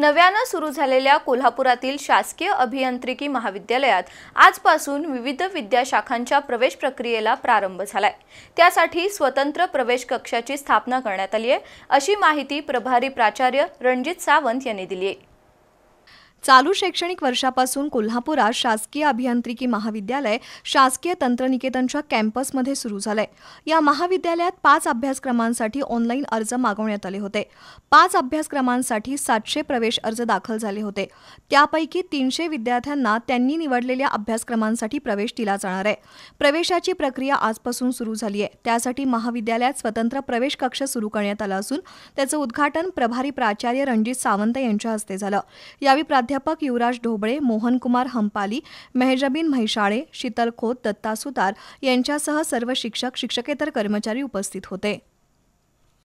नव्यानं सुरू झालेल्या कोल्हापुरातील शासकीय अभियांत्रिकी महाविद्यालयात आजपासून विविध विद्याशाखांच्या प्रवेश प्रक्रियेला प्रारंभ झालाय त्यासाठी स्वतंत्र प्रवेश कक्षाची स्थापना करण्यात आली आहे अशी माहिती प्रभारी प्राचार्य रणजित सावंत यांनी दिली आहे चालू शैक्षणिक वर्षापासून कोल्हापुरात शासकीय अभियांत्रिकी महाविद्यालय शासकीय तंत्रनिकेतनच्या कॅम्पसमध्ये सुरू झालंय या महाविद्यालयात पाच अभ्यासक्रमांसाठी ऑनलाईन अर्ज मागवण्यात आले होते पाच अभ्यासक्रमांसाठी सातशे प्रवेश अर्ज दाखल झाले होते त्यापैकी तीनशे विद्यार्थ्यांना त्यांनी निवडलेल्या अभ्यासक्रमांसाठी प्रवेश दिला जाणार आहे प्रवेशाची प्रक्रिया आजपासून सुरू झाली आहे त्यासाठी महाविद्यालयात स्वतंत्र प्रवेश कक्ष सुरू करण्यात आला असून त्याचं उद्घाटन प्रभारी प्राचार्य रणजित सावंत यांच्या हस्ते झालं यावेळी प्राध्यापक युवराज ढोबळे मोहनकुमार हंपाली मेहजबीन म्हैशाळे शीतल खोत दत्ता सुतार यांच्यासह सर्व शिक्षक शिक्षकेतर कर्मचारी उपस्थित होते